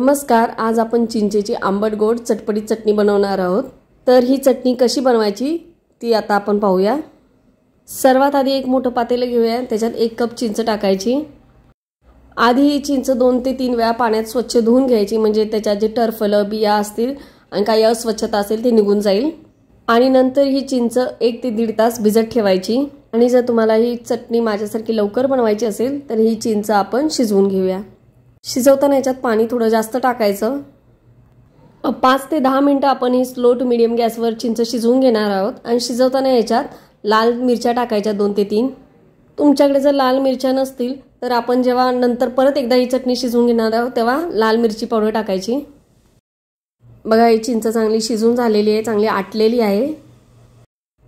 नमस्कार आज आपण चिंचेची आंबट गोड चटपटीत चटणी बनवणार आहोत तर ही चटणी कशी बनवायची ती आता आपण पाहूया सर्वात आधी एक मोठं पातेलं घेऊया त्याच्यात एक कप चिंच टाकायची आधी ही चिंच दोन ते तीन वेळा पाण्यात स्वच्छ धुवून घ्यायची म्हणजे त्याच्यात जे टरफलं बिया असतील आणि काही अस्वच्छता असेल ते निघून जाईल आणि नंतर ही चिंच एक ते दीड तास भिजत ठेवायची आणि जर तुम्हाला ही चटणी माझ्यासारखी लवकर बनवायची असेल तर ही चिंच आपण शिजवून घेऊया शिजवताना याच्यात पाणी थोडं जास्त टाकायचं पाच ते दहा मिनटं आपण ही स्लो टू मिडियम गॅसवर चिंच शिजवून घेणार आहोत आणि शिजवताना याच्यात लाल मिरच्या टाकायच्या दोन ते तीन तुमच्याकडे जर लाल मिरच्या नसतील तर आपण जेव्हा नंतर परत एकदा ही चटणी शिजवून घेणार आहोत तेव्हा लाल मिरची पावडर टाकायची बघा ही चिंच चांगली शिजून झालेली आहे चांगली आटलेली आहे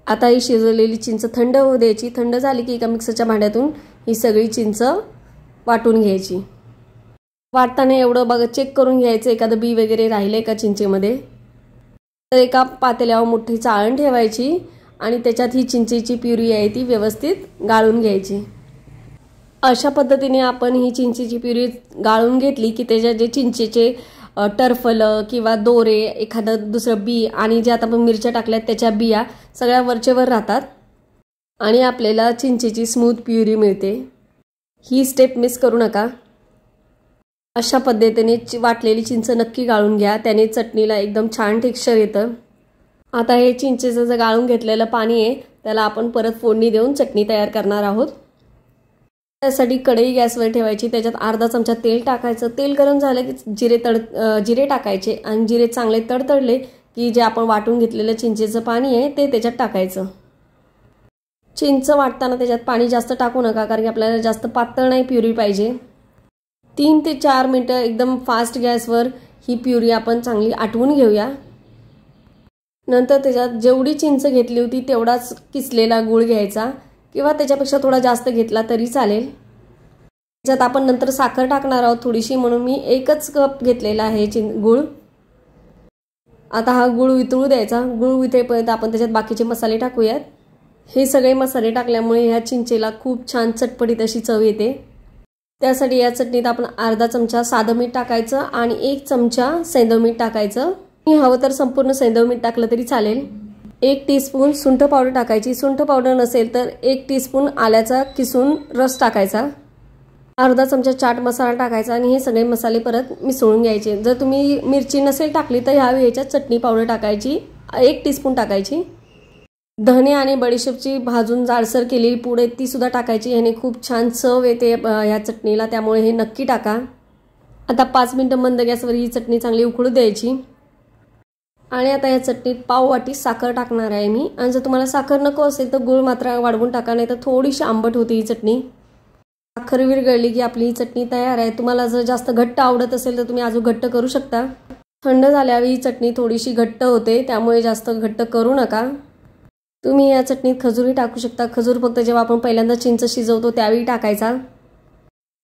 आता ही शिजवलेली चिंच थंड होऊ द्यायची थंड झाली की एका मिक्सरच्या भांड्यातून ही सगळी चिंच वाटून घ्यायची वाटताना एवढं बघा चेक करून घ्यायचं एखादं बी वगैरे राहिलं का चिंचेमध्ये तर एका पातेल्यावर मोठी चाळण ठेवायची आणि त्याच्यात ही चिंचेची प्युरी आहे ती व्यवस्थित गाळून घ्यायची अशा पद्धतीने आपण ही चिंचेची प्युरी गाळून घेतली की त्याच्यात जे चिंचेचे टरफलं किंवा दोरे एखादं दुसरं बी आणि जे आता आपण मिरच्या टाकल्यात त्याच्या बिया सगळ्या वरचेवर राहतात आणि आपल्याला चिंचेची स्मूथ प्युरी मिळते ही स्टेप मिस करू नका अशा पद्धतीने चि वाटलेली चिंच नक्की गाळून घ्या त्याने चटणीला एकदम छान टेक्स्चर येतं आता हे चिंचेचं जे गाळून घेतलेलं पाणी आहे त्याला आपण परत फोडणी देऊन चटणी तयार करणार आहोत त्यासाठी कढई गॅसवर ठेवायची त्याच्यात अर्धा चमचा तेल टाकायचं तेल गरम झालं की जिरे तड जिरे टाकायचे आणि जिरे चांगले तडतडले की जे आपण वाटून घेतलेलं चिंचेचं पाणी आहे ते त्याच्यात टाकायचं चिंच वाटताना त्याच्यात पाणी जास्त टाकू नका कारण की आपल्याला जास्त पातळ नाही प्युरी पाहिजे तीन ते चार मिनटं एकदम फास्ट गॅसवर ही प्युरी आपण चांगली आठवून घेऊया नंतर त्याच्यात जेवढी चिंच घेतली होती तेवढाच किसलेला गूळ घ्यायचा किंवा त्याच्यापेक्षा थोडा जास्त घेतला तरी चालेल त्याच्यात आपण नंतर साखर टाकणार आहोत थोडीशी म्हणून मी एकच कप घेतलेला आहे चिं गूळ आता हा गूळ वितळू द्यायचा गूळ वितळेपर्यंत आपण त्याच्यात बाकीचे मसाले टाकूयात हे सगळे मसाले टाकल्यामुळे ह्या चिंचेला खूप छान चटपटीत अशी चव येते त्यासाठी या चटणीत आपण अर्धा चमचा साधं मीठ टाकायचं आणि एक चमचा सेंदव मीठ टाकायचं हवं तर संपूर्ण सेंदव मीठ टाकलं तरी चालेल एक टीस्पून सुंठ पावडर टाकायची सुंठ पावडर नसेल तर एक टीस्पून आल्याचा किसून रस टाकायचा अर्धा चमचा चाट मसाला टाकायचा आणि हे सगळे मसाले परत मिसळून घ्यायचे जर तुम्ही मिरची नसेल टाकली तर ह्या वेळेच्या चटणी पावडर टाकायची एक टीस्पून टाकायची धने आणि बडीशेपची भाजून जाडसर केलेली पुढे आहे ती सुद्धा टाकायची ह्याने खूप छान चव येते या चटणीला त्यामुळे हे नक्की टाका आता पाच मिनटं मंद गॅसवर ही चटणी चांगली उकळू द्यायची आणि आता या चटणीत पाव वाटी साखर टाकणार आहे मी आणि जर तुम्हाला साखर नको असेल तर गुळ मात्र वाढवून टाका नाही तर थोडीशी आंबट होती ही चटणी साखर विरगळली की आपली ही चटणी तयार आहे तुम्हाला जर जास्त घट्ट आवडत असेल तर तुम्ही अजून घट्ट करू शकता थंड झाल्यावर ही चटणी थोडीशी घट्ट होते त्यामुळे जास्त घट्ट करू नका तुम्ही या चटणीत खजूरही टाकू शकता खजूर फक्त जेव्हा आपण पहिल्यांदा चिंच शिजवतो त्यावेळी टाकायचा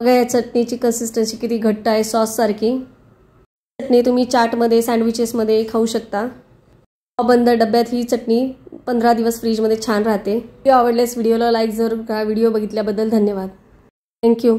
बघा या चटणीची कन्सिस्टन्सी किती घट्ट आहे सॉससारखी चटणी तुम्ही चाटमध्ये सँडविचेसमध्ये खाऊ शकता बंद डब्यात ही चटणी पंधरा दिवस फ्रीजमध्ये छान राहते व्हिडिओ आवडल्यास व्हिडिओला लाईक जरूर करा व्हिडिओ बघितल्याबद्दल धन्यवाद थँक्यू